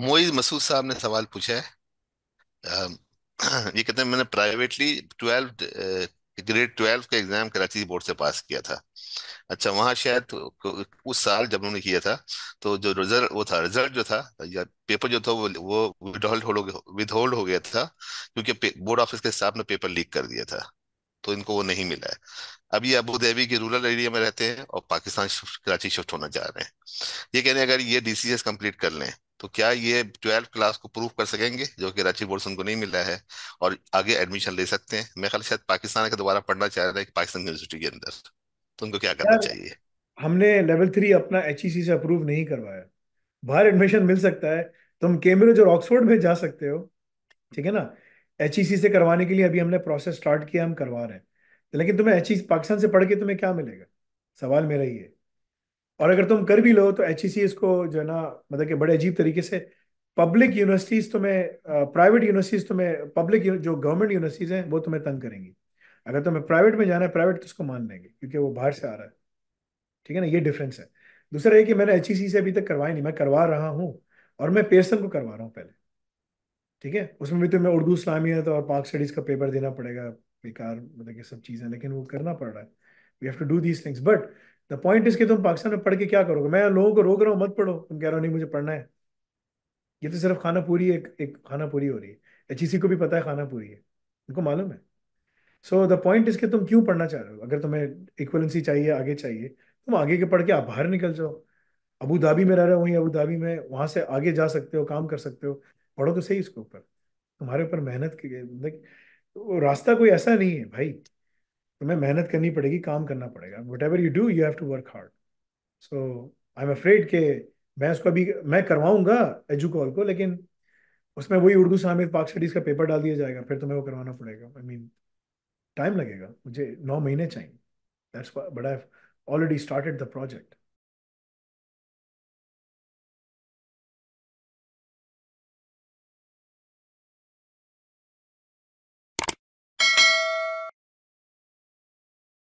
मोईज मसूद साहब ने सवाल पूछा है ये कहते हैं मैंने प्राइवेटली ट्वेल्व ग्रेड ट्वेल्व का एग्जाम कराची बोर्ड से पास किया था अच्छा वहाँ शायद उस साल जब उन्होंने किया था तो जो रिजल्ट वो था रिजल्ट जो था या पेपर जो था वो वो विद होल्ड हो गया हो गया था क्योंकि बोर्ड ऑफिस के स्टाफ ने पेपर लीक कर दिया था तो इनको वो नहीं मिला है अभी अबू धाबी के रूरल एरिया में रहते हैं और पाकिस्तान कराची शिफ्ट होना चाह रहे हैं ये कहने अगर ये डीसीएस कंप्लीट कर लें तो क्या ये ट्वेल्थ क्लास को प्रूफ कर सकेंगे जो कि कराची बोर्ड से उनको नहीं मिला है और आगे एडमिशन ले सकते हैं मैं ख्याल शायद पाकिस्तान के दोबारा पढ़ना चाह रहा है पाकिस्तान यूनिवर्सिटी के अंदर तो उनको क्या करना चाहिए हमने लेवल थ्री अपना एच e से अप्रूव नहीं करवाया बाहर एडमिशन मिल सकता है तुम कैम्ब्रिज और ऑक्सफोर्ड में जा सकते हो ठीक है ना एच ई सी से करवाने के लिए अभी हमने प्रोसेस स्टार्ट किया हम करवा रहे हैं लेकिन तुम्हें एच ई पाकिस्तान से पढ़ के तुम्हें क्या मिलेगा सवाल मेरा ही है और अगर तुम कर भी लो तो एच ई e इसको जो है ना मतलब कि बड़े अजीब तरीके से पब्लिक यूनिवर्सिटीज़ तुम्हें प्राइवेट यूनिवर्सिटीज़ तुम्हें पब्लिक जो गवर्नमेंट यूनिवर्सिटीज़ हैं वो तुम्हें तंग करेंगी अगर तुम्हें प्राइवेट में जाना है प्राइवेट तो उसको मान लेंगे क्योंकि वो बाहर से आ रहा है ठीक है ना ये डिफरेंस है दूसरा ये कि मैंने एच e से अभी तक करवाया नहीं मैं करवा रहा हूँ और मैं पेयरसन को करवा रहा हूँ पहले ठीक है उसमें भी तुम्हें तो उर्दू इस्लामियत और पाक स्टडीज का पेपर देना पड़ेगा बेकार मतलब ये सब चीज़ें लेकिन वो करना पड़ रहा है we have to do these things but the point is कि तुम पाकिस्तान में पढ़ के क्या करोगे मैं लोगों को रोक रहा हूँ मत पढ़ो तुम कह रहे हो नहीं मुझे पढ़ना है ये तो सिर्फ खाना पूरी एक एक खाना पूरी हो रही है एच को भी पता है खाना पूरी है उनको मालूम है सो द पॉइंट इसके तुम क्यों पढ़ना चाह रहे हो अगर तुम्हें इक्वलेंसी चाहिए आगे चाहिए तुम आगे के पढ़ के आप बाहर निकल जाओ अबू धाबी में रह रहे हो वहीं अबू धाबी में वहाँ से आगे जा सकते हो काम कर सकते हो पढ़ो तो सही इसके ऊपर तुम्हारे ऊपर मेहनत तो रास्ता कोई ऐसा नहीं है भाई तुम्हें मेहनत करनी पड़ेगी काम करना पड़ेगा whatever you do you have to work hard so I am afraid के मैं उसको अभी मैं करवाऊंगा एजुकॉल को लेकिन उसमें वही उर्दू सामिद पाक स्टडीज का पेपर डाल दिया जाएगा फिर तुम्हें वो करवाना पड़ेगा आई मीन टाइम लगेगा मुझे नौ महीने चाहिए that's but I already started the project